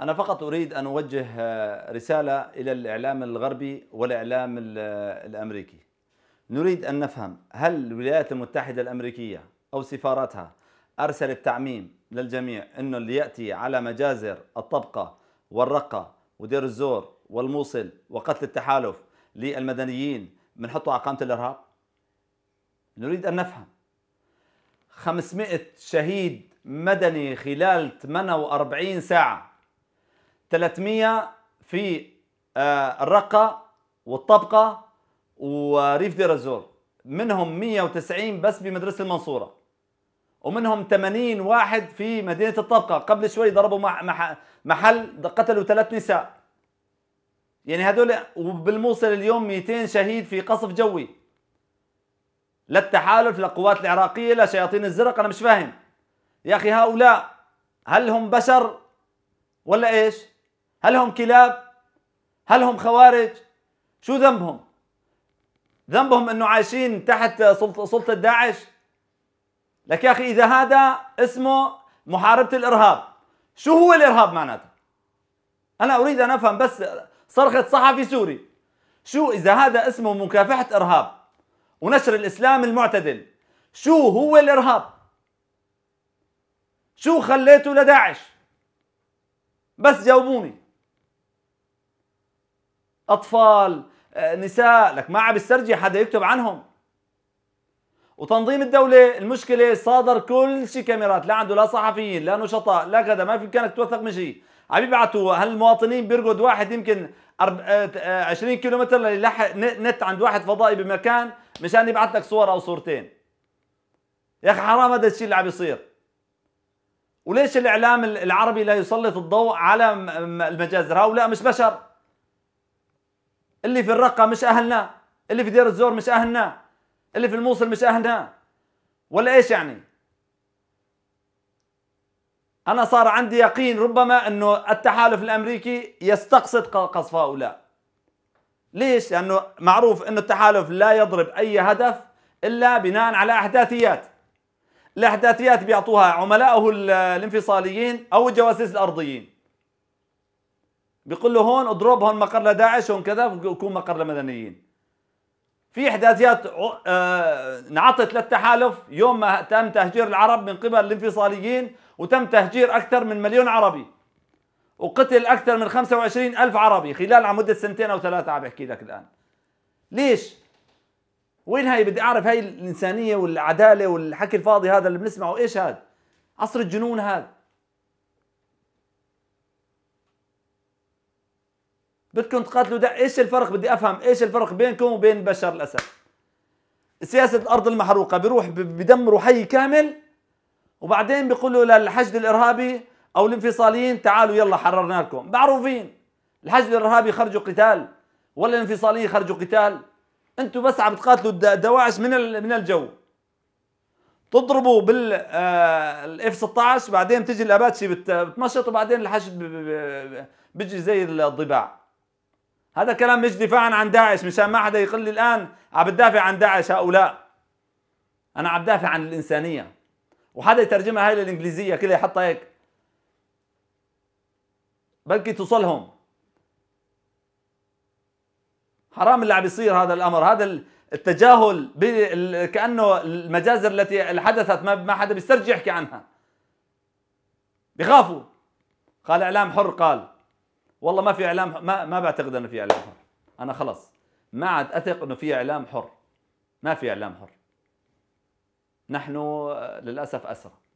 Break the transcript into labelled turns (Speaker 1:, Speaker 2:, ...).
Speaker 1: أنا فقط أريد أن أوجه آه، رسالة إلى الإعلام الغربي والإعلام آه، الأمريكي نريد أن نفهم هل الولايات المتحدة الأمريكية أو سفاراتها أرسلت تعميم للجميع أنه اللي يأتي على مجازر الطبقة والرقة ودير الزور والموصل وقتل التحالف للمدنيين بنحطوا على قامة الإرهاب نريد أن نفهم 500 شهيد مدني خلال 48 ساعة 300 في آه، الرقة والطبقة وريف دير الزور منهم 190 بس بمدرسة المنصورة ومنهم 80 واحد في مدينة الطبقة قبل شوي ضربوا محل قتلوا ثلاث نساء يعني هذول وبالموصل اليوم 200 شهيد في قصف جوي لا التحالف لا العراقية لا شياطين الزرق أنا مش فاهم يا أخي هؤلاء هل هم بشر ولا إيش؟ هل هم كلاب هل هم خوارج شو ذنبهم ذنبهم انه عايشين تحت سلطه سلطه داعش لك يا اخي اذا هذا اسمه محاربه الارهاب شو هو الارهاب معناته انا اريد ان افهم بس صرخه صحفي سوري شو اذا هذا اسمه مكافحه ارهاب ونشر الاسلام المعتدل شو هو الارهاب شو خليته لداعش بس جاوبوني اطفال آه، نساء لك ما عم يسترجي حدا يكتب عنهم وتنظيم الدولة المشكلة صادر كل شيء كاميرات لا عنده لا صحفيين لا نشطاء لا كذا ما في امكانك توثق من شيء عم يبعثوا هالمواطنين بيرقد واحد يمكن 20 آه، آه، كيلو متر ليلحق نت عند واحد فضائي بمكان مشان يبعث لك صور او صورتين يا اخي حرام هذا الشيء اللي عم يصير وليش الاعلام العربي لا يسلط الضوء على المجازر هؤلاء مش بشر اللي في الرقة مش أهلنا اللي في دير الزور مش أهلنا اللي في الموصل مش أهلنا ولا إيش يعني أنا صار عندي يقين ربما أنه التحالف الأمريكي يستقصد قصف هؤلاء ليش؟ لأنه معروف أنه التحالف لا يضرب أي هدف إلا بناء على أحداثيات الأحداثيات بيعطوها عملائه الانفصاليين أو الجواسيس الأرضيين بيقول له هون اضرب هون مقر لداعش هون كذا بكون مقر لمدنيين في احداثيات آه، انعطت للتحالف يوم ما تم تهجير العرب من قبل الانفصاليين وتم تهجير اكثر من مليون عربي وقتل اكثر من 25 الف عربي خلال على مده سنتين او ثلاثه عم بحكي لك الان ليش وين هاي بدي اعرف هاي الانسانيه والعداله والحكي الفاضي هذا اللي بنسمعه ايش هذا عصر الجنون هذا بدكم تقاتلوا ده ايش الفرق بدي افهم ايش الفرق بينكم وبين بشار الاسد سياسة الارض المحروقة بيروح بدمروا حي كامل وبعدين بيقولوا للحشد الارهابي او الانفصاليين تعالوا يلا حررنا لكم معروفين الحشد الارهابي خرجوا قتال ولا الانفصاليين خرجوا قتال انتم بس عم تقاتلوا الدواعش من من الجو تضربوا بالاف آه، 16 بعدين بتجي الاباتشي بتمشط وبعدين الحشد بيجي زي الضباع هذا كلام مش دفاعا عن داعش مشان ما حدا يقل لي الان عم بدافع عن داعش هؤلاء انا عم بدافع عن الانسانيه وحدا يترجمها هاي للانجليزيه كلها يحطها هيك بلكي توصلهم حرام اللي عم بيصير هذا الامر هذا التجاهل كانه المجازر التي حدثت ما ما حدا بيسترجع يحكي عنها بخافوا قال اعلام حر قال والله ما في اعلام ما ما بعتقد انه في اعلام حر انا خلاص ما عاد اثق انه في اعلام حر ما في اعلام حر نحن آه، للاسف اسرى